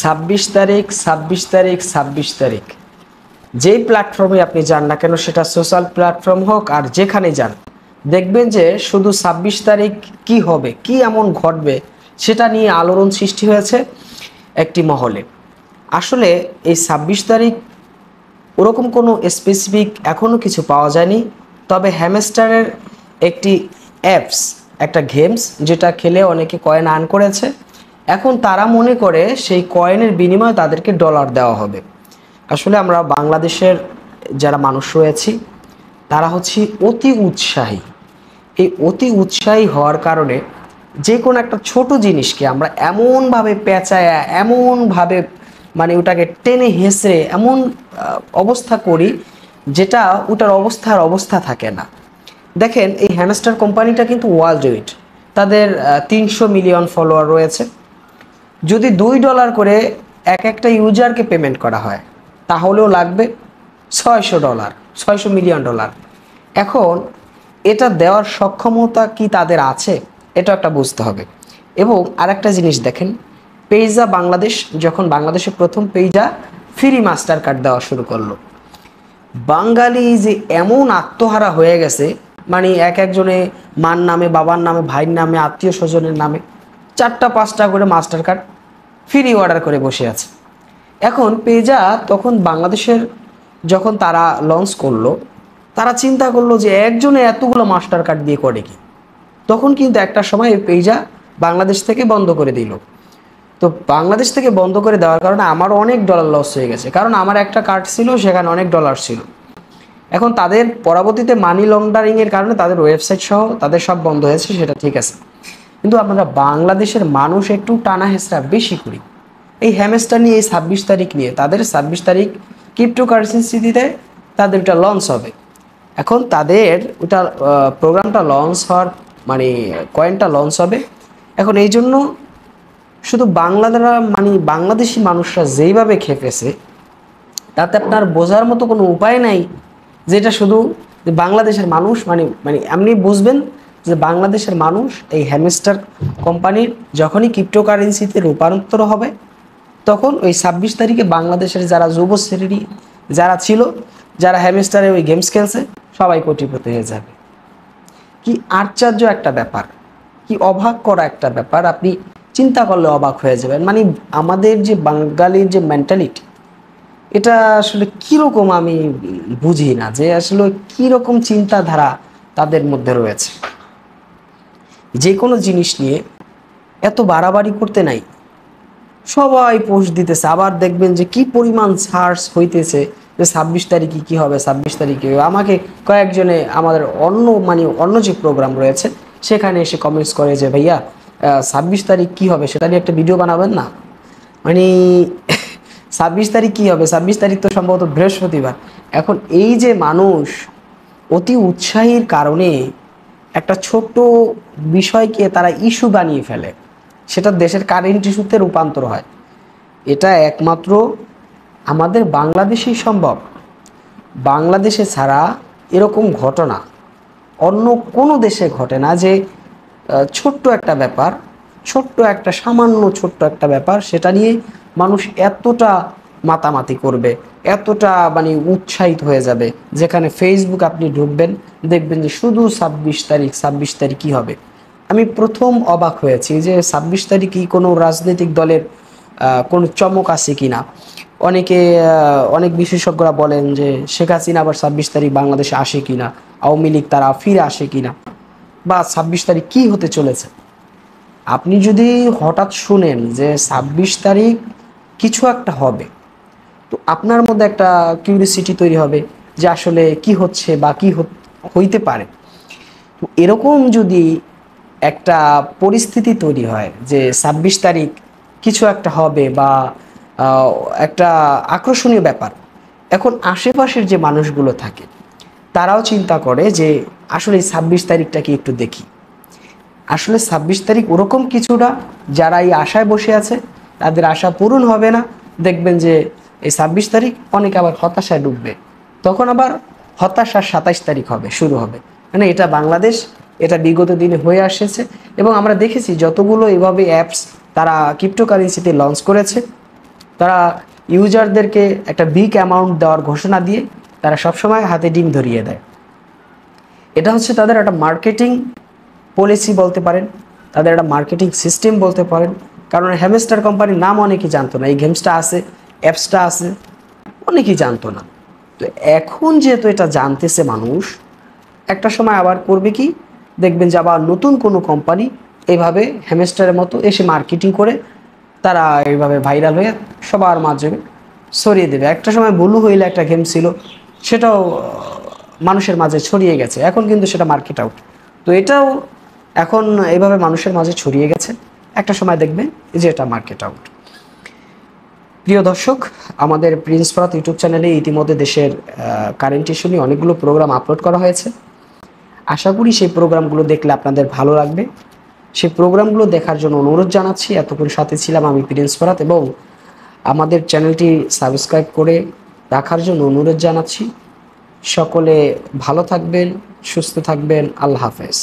ছাব্বিশ তারিখ ছাব্বিশ তারিখ ছাব্বিশ তারিখ যেই প্ল্যাটফর্মে আপনি যান না কেন সেটা সোশ্যাল প্ল্যাটফর্ম হোক আর যেখানে যান দেখবেন যে শুধু ছাব্বিশ তারিখ কি হবে কি এমন ঘটবে সেটা নিয়ে আলোড়ন সৃষ্টি হয়েছে একটি মহলে আসলে এই ছাব্বিশ তারিখ ওরকম কোনো স্পেসিফিক এখনও কিছু পাওয়া যায়নি তবে হ্যামেস্টারের একটি অ্যাপস একটা গেমস যেটা খেলে অনেকে কয়েন আর্ন করেছে এখন তারা মনে করে সেই কয়েনের বিনিময়ে তাদেরকে ডলার দেওয়া হবে আসলে আমরা বাংলাদেশের যারা মানুষ রয়েছি তারা হচ্ছে অতি উৎসাহী এই অতি উৎসাহী হওয়ার কারণে যে কোনো একটা ছোট জিনিসকে আমরা এমনভাবে পেঁচায়া এমনভাবে মানে ওটাকে টেনে হেসে এমন অবস্থা করি যেটা ওটার অবস্থার অবস্থা থাকে না দেখেন এই হ্যানাস্টার কোম্পানিটা কিন্তু ওয়ার্ল্ড ওয়াইড তাদের তিনশো মিলিয়ন ফলোয়ার রয়েছে যদি দুই ডলার করে এক একটা ইউজারকে পেমেন্ট করা হয় তাহলেও লাগবে ছয়শো ডলার ছয়শো মিলিয়ন ডলার এখন এটা দেওয়ার সক্ষমতা কি তাদের আছে এটা একটা বুঝতে হবে এবং আরেকটা জিনিস দেখেন পেইজা বাংলাদেশ যখন বাংলাদেশে প্রথম পেইজা ফ্রি মাস্টার কার্ড দেওয়া শুরু করলো বাঙালি যে এমন আত্মহারা হয়ে গেছে মানে এক একজনে মার নামে বাবার নামে ভাইয়ের নামে আত্মীয় স্বজনের নামে চারটা পাঁচটা করে মাস্টার কার্ড ফ্রি অর্ডার করে বসে আছে এখন পেজা তখন বাংলাদেশের যখন তারা লঞ্চ করলো তারা চিন্তা করলো যে একজনে এতগুলো মাস্টার কার্ড দিয়ে করে কি তখন কিন্তু একটা সময় পেজা বাংলাদেশ থেকে বন্ধ করে দিল তো বাংলাদেশ থেকে বন্ধ করে দেওয়ার কারণে আমার অনেক ডলার লস হয়ে গেছে কারণ আমার একটা কার্ড ছিল সেখানে অনেক ডলার ছিল এখন তাদের পরবর্তীতে মানি লন্ডারিংয়ের কারণে তাদের ওয়েবসাইট সহ তাদের সব বন্ধ হয়েছে সেটা ঠিক আছে কিন্তু আমরা বাংলাদেশের মানুষ একটু টানা হেসরা বেশি করি এই হ্যামেস্টার নিয়ে এই ছাব্বিশ তারিখ নিয়ে তাদের ছাব্বিশ তারিখ ক্রিপ্টো কারেন্সিতে তাদের ওটা লঞ্চ হবে এখন তাদের ওটা প্রোগ্রামটা লঞ্চ হওয়ার মানে কয়েনটা লঞ্চ হবে এখন এই জন্য শুধু বাংলাদেশরা মানে বাংলাদেশি মানুষরা যেইভাবে খেপেছে তাতে আপনার বোঝার মতো কোনো উপায় নাই যেটা শুধু বাংলাদেশের মানুষ মানে মানে এমনি বুঝবেন যে বাংলাদেশের মানুষ এই হ্যামেস্টার কোম্পানির যখনই ক্রিপ্টোকারেন্সিতে রূপান্তর হবে তখন ওই ছাব্বিশ তারিখে বাংলাদেশের যারা যুব শ্রেণী যারা ছিল যারা হ্যামেস্টারে ওই গেমস খেলছে সবাই কোটিপতি হয়ে যাবে কি আশ্চর্য একটা ব্যাপার কি অবাক করা একটা ব্যাপার আপনি চিন্তা করলে অবাক হয়ে যাবেন মানে আমাদের যে বাঙালির যে মেন্টালিটি এটা আসলে কীরকম আমি বুঝি না যে আসলে কীরকম চিন্তাধারা তাদের মধ্যে রয়েছে যে কোনো জিনিস নিয়ে এত বাড়াবাড়ি করতে নাই সবাই পোস্ট দিতেছে আবার দেখবেন যে কি পরিমাণ সার্চ হইতেছে যে ছাব্বিশ তারিখে কি হবে ছাব্বিশ তারিখে আমাকে কয়েকজনে আমাদের অন্য মানে অন্য যে প্রোগ্রাম রয়েছে সেখানে এসে কমেন্টস করে যে ভাইয়া ছাব্বিশ তারিখ কি হবে সেটা নিয়ে একটা ভিডিও বানাবেন না মানে ছাব্বিশ তারিখ কি হবে ছাব্বিশ তারিখ তো সম্ভবত বৃহস্পতিবার এখন এই যে মানুষ অতি উৎসাহীর কারণে একটা ছোট্ট বিষয়কে তারা ইস্যু বানিয়ে ফেলে সেটা দেশের কারেন্ট ইস্যুতে রূপান্তর হয় এটা একমাত্র আমাদের বাংলাদেশেই সম্ভব বাংলাদেশে ছাড়া এরকম ঘটনা অন্য কোনো দেশে ঘটে না যে ছোট্ট একটা ব্যাপার ছোট্ট একটা সামান্য ছোট্ট একটা ব্যাপার সেটা নিয়ে মানুষ এতটা মাতামাতি করবে এতটা মানে উৎসাহিত হয়ে যাবে যেখানে ফেসবুক আপনি ঢুকবেন দেখবেন যে শুধু ছাব্বিশ তারিখ ছাব্বিশ তারিখ কী হবে আমি প্রথম অবাক হয়েছি যে ছাব্বিশ তারিখ কি কোনো রাজনৈতিক দলের কোনো চমক আছে কি না অনেকে অনেক বিশেষজ্ঞরা বলেন যে শেখ হাসিনা আবার ছাব্বিশ তারিখ বাংলাদেশে আসে কি না আওয়ামী লীগ তারা ফিরে আসে কি না বা ছাব্বিশ তারিখ কী হতে চলেছে আপনি যদি হঠাৎ শুনেন যে ছাব্বিশ তারিখ কিছু একটা হবে তো আপনার মধ্যে একটা কিউরিয়াসিটি তৈরি হবে যে আসলে কি হচ্ছে বা কি হইতে পারে তো এরকম যদি একটা পরিস্থিতি তৈরি হয় যে ছাব্বিশ তারিখ কিছু একটা হবে বা একটা আকর্ষণীয় ব্যাপার এখন আশেপাশের যে মানুষগুলো থাকে তারাও চিন্তা করে যে আসলে এই ছাব্বিশ তারিখটা কি একটু দেখি আসলে ছাব্বিশ তারিখ ওরকম কিছুটা যারা এই আশায় বসে আছে তাদের আশা পূরণ হবে না দেখবেন যে এই ছাব্বিশ তারিখ অনেকে আবার হতাশায় ডুববে তখন আবার হতাশা সাতাইশ তারিখ হবে শুরু হবে মানে এটা বাংলাদেশ এটা বিগত দিনে হয়ে আসেছে এবং আমরা দেখেছি যতগুলো এভাবে অ্যাপস তারা ক্রিপ্টোকারেন্সিতে লঞ্চ করেছে তারা ইউজারদেরকে একটা বিগ অ্যামাউন্ট দেওয়ার ঘোষণা দিয়ে তারা সবসময় হাতে ডিম ধরিয়ে দেয় এটা হচ্ছে তাদের একটা মার্কেটিং পলিসি বলতে পারেন তাদের একটা মার্কেটিং সিস্টেম বলতে পারেন কারণ হ্যামেস্টার কোম্পানির নাম অনেকে জানতো না এই গেমসটা আছে অ্যাপসটা আছে অনেকেই জানতো না তো এখন যেহেতু এটা জানতেছে মানুষ একটা সময় আবার করবে কি দেখবেন যে আবার নতুন কোনো কোম্পানি এইভাবে হ্যামেস্টারের মতো এসে মার্কেটিং করে তারা এইভাবে ভাইরাল হয়ে সবার মাধ্যমে ছড়িয়ে দেবে একটা সময় বলু হইলে একটা গেম ছিল সেটাও মানুষের মাঝে ছড়িয়ে গেছে এখন কিন্তু সেটা মার্কেট আউট তো এটাও এখন এভাবে মানুষের মাঝে ছড়িয়ে গেছে একটা সময় দেখবেন যে এটা মার্কেট আউট প্রিয় দর্শক আমাদের প্রিন্স ফরাত ইউটিউব চ্যানেলে ইতিমধ্যে দেশের কারেন্ট ইস্যু নিয়ে অনেকগুলো প্রোগ্রাম আপলোড করা হয়েছে আশা করি সেই প্রোগ্রামগুলো দেখলে আপনাদের ভালো লাগবে সেই প্রোগ্রামগুলো দেখার জন্য অনুরোধ জানাচ্ছি এতক্ষণ সাথে ছিলাম আমি প্রিন্স ফরাত এবং আমাদের চ্যানেলটি সাবস্ক্রাইব করে রাখার জন্য অনুরোধ জানাচ্ছি সকলে ভালো থাকবেন সুস্থ থাকবেন আল্লাহ হাফেজ